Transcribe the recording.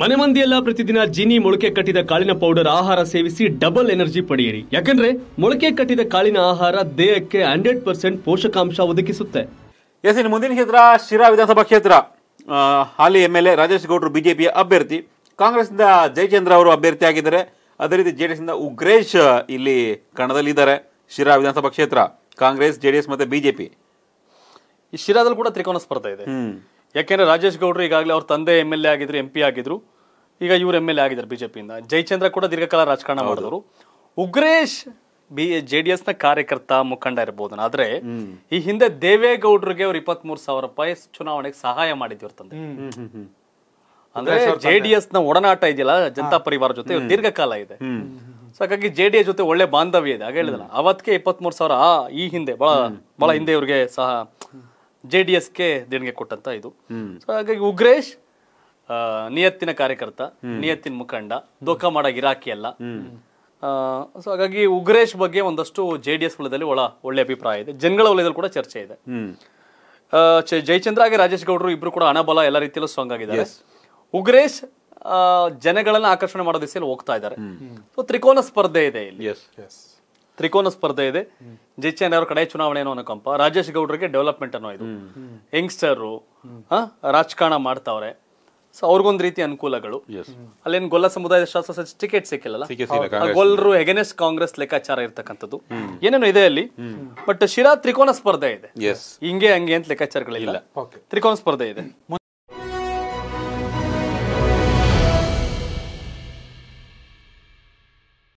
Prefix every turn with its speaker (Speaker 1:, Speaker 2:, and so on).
Speaker 1: ಮನೆ ಮಂದಿಯೆಲ್ಲ ಪ್ರತಿದಿನ ಜೀನಿ ಮೊಳಕೆ ಕಟ್ಟಿದ ಕಾಳಿನ ಪೌಡರ್ ಆಹಾರ ಸೇವಿಸಿ ಡಬಲ್ ಎನರ್ಜಿ ಪಡೆಯಿರಿ ಯಾಕಂದ್ರೆ ಮೊಳಕೆ ಕಟ್ಟಿದ ಕಾಳಿನ ಆಹಾರ ದೇಹಕ್ಕೆ ಹಂಡ್ರೆಡ್ ಪರ್ಸೆಂಟ್ ಪೋಷಕಾಂಶ ಒದಗಿಸುತ್ತೆ ಎಸ್ ಮುಂದಿನ ಕ್ಷೇತ್ರ ಶಿರಾ ವಿಧಾನಸಭಾ ಕ್ಷೇತ್ರ ಹಾಲಿ ಎಂ ಎಲ್ ಎ ರಾಜೇಶ್ ಗೌಡರು ಬಿಜೆಪಿಯ ಅಭ್ಯರ್ಥಿ ಇಂದ ಜಯಚಂದ್ರ ಅವರು ಅಭ್ಯರ್ಥಿ ಆಗಿದ್ದಾರೆ ಅದೇ ರೀತಿ ಜೆ ಡಿ ಉಗ್ರೇಶ್ ಇಲ್ಲಿ ಕಣದಲ್ಲಿದ್ದಾರೆ ಶಿರಾ ವಿಧಾನಸಭಾ ಕ್ಷೇತ್ರ ಕಾಂಗ್ರೆಸ್ ಜೆಡಿಎಸ್ ಮತ್ತೆ ಬಿಜೆಪಿ ಈ ಶಿರಾದಲ್ಲಿ ಕೂಡ ತ್ರಿಕೋನ ಸ್ಪರ್ಧೆ ಇದೆ ಯಾಕೆಂದ್ರೆ ರಾಜೇಶ್ ಗೌಡ್ರು ಈಗಾಗಲೇ ಅವ್ರ ತಂದೆ ಎಮ್ ಎಲ್ ಎ ಆಗಿದ್ರು ಎಂ ಪಿ ಆಗಿದ್ರು ಈಗ ಇವರು ಎಮ್ ಎಲ್ ಎ ಆಗಿದ್ದಾರೆ ಬಿಜೆಪಿಯಿಂದ ಜಯಚಂದ್ರ ಕೂಡ ದೀರ್ಘಕಾಲ ರಾಜಕಾರಣ ಮಾಡಿದ್ರು ಉಗ್ರೇಶ್ ಬಿ ಜೆ ಡಿ ಎಸ್ನ ಕಾರ್ಯಕರ್ತ ಮುಖಂಡ ಇರಬಹುದು ಆದ್ರೆ ಈ ಹಿಂದೆ ದೇವೇಗೌಡ್ರಿಗೆ ಅವ್ರ ಇಪ್ಪತ್ತ್ ಸಾವಿರ ರೂಪಾಯಿ ಚುನಾವಣೆಗೆ ಸಹಾಯ ಮಾಡಿದ್ವಿ ತಂದೆ
Speaker 2: ಅಂದ್ರೆ ಜೆ ಡಿ
Speaker 1: ನ ಒಡನಾಟ ಇದೆಯಲ್ಲ ಜನತಾ ಪರಿವಾರ ಜೊತೆ ದೀರ್ಘಕಾಲ ಇದೆ ಸೊ ಹಾಗಾಗಿ ಜೆ ಡಿ ಎಸ್ ಜೊತೆ ಒಳ್ಳೆ ಬಾಂಧವ್ಯ ಇದೆ ಹಾಗೆ ಹೇಳಿದಲ್ಲ ಅವತ್ತಿಗೆ ಇಪ್ಪತ್ತ್ ಮೂರ್ ಸಾವಿರ ಈ ಹಿಂದೆ ಬಹಳ ಬಹಳ ಹಿಂದೆ ಇವ್ರಿಗೆ ಸಹ ಜೆ ಡಿ ಎಸ್ಗೆ ದೇಣಿಗೆ ಕೊಟ್ಟಂತ ಇದು ಸೊ ಹಾಗಾಗಿ ಉಗ್ರೇಶ್ ನಿಯತ್ತಿನ ಕಾರ್ಯಕರ್ತ ನಿಯತ್ತಿನ ಮುಖಂಡ ದೋಖ ಮಾಡ ಗಿರಾಕಿ ಅಲ್ಲ ಸೊ ಹಾಗಾಗಿ ಉಗ್ರೇಶ್ ಬಗ್ಗೆ ಒಂದಷ್ಟು ಜೆ ಡಿ ಎಸ್ ವಲಯದಲ್ಲಿ ಒಳ ಒಳ್ಳೆ ಅಭಿಪ್ರಾಯ ಇದೆ ಜನಗಳ ವಲಯದಲ್ಲಿ ಕೂಡ ಚರ್ಚೆ ಇದೆ ಜಯಚಂದ್ರ ಹಾಗೆ ರಾಜೇಶ್ ಗೌಡರು ಇಬ್ರು ಕೂಡ ಹಣಬಲ ಎಲ್ಲ ರೀತಿಯಲ್ಲೂ ಸ್ಟ್ರಾಂಗ್ ಆಗಿದ್ದಾರೆ ಉಗ್ರೇಶ್ ಜನಗಳನ್ನ ಆಕರ್ಷಣೆ ಮಾಡೋ ದಿಸೆಯಲ್ಲಿ ಹೋಗ್ತಾ ಇದ್ದಾರೆ ತ್ರಿಕೋನ ಸ್ಪರ್ಧೆ ಇದೆ ಇಲ್ಲಿ ತ್ರಿಕೋನ ಸ್ಪರ್ಧೆ ಇದೆ ಜೆಚೆನ್ ಅವ್ರ ಕಡೆ ಚುನಾವಣೆ ಏನೋ ಅನ್ನೋಕಂಪ ರಾಜೇಶ್ ಗೌಡ್ರಿಗೆ ಡೆವಲಪ್ಮೆಂಟ್ ಅನ್ನೋ ಇದು ಯಂಗ್ಸ್ಟರು ರಾಜಕಾರಣ ಮಾಡ್ತಾವ್ರೆ ಸೊ ಅವ್ರಿಗೊಂದ್ ರೀತಿ ಅನುಕೂಲಗಳು ಅಲ್ಲೇನ್ ಗೊಲ್ಲ ಸಮುದಾಯದ ಶಾಸಕ ಟಿಕೆಟ್ ಸಿಕ್ಕಿಲ್ಲ ಗೊಲ್ಲರು ಎಗನೆಸ್ಟ್ ಕಾಂಗ್ರೆಸ್ ಲೆಕ್ಕಾಚಾರ ಇರ್ತಕ್ಕಂಥದ್ದು ಏನೇನು ಇದೆ ಅಲ್ಲಿ ಬಟ್ ಶಿರಾ ತ್ರಿಕೋನ ಸ್ಪರ್ಧೆ ಇದೆ ಹಿಂಗೆ ಹಂಗೆ ಅಂತ ಲೆಕ್ಕಾಚಾರಗಳಿಲ್ಲ ತ್ರಿಕೋನ ಸ್ಪರ್ಧೆ ಇದೆ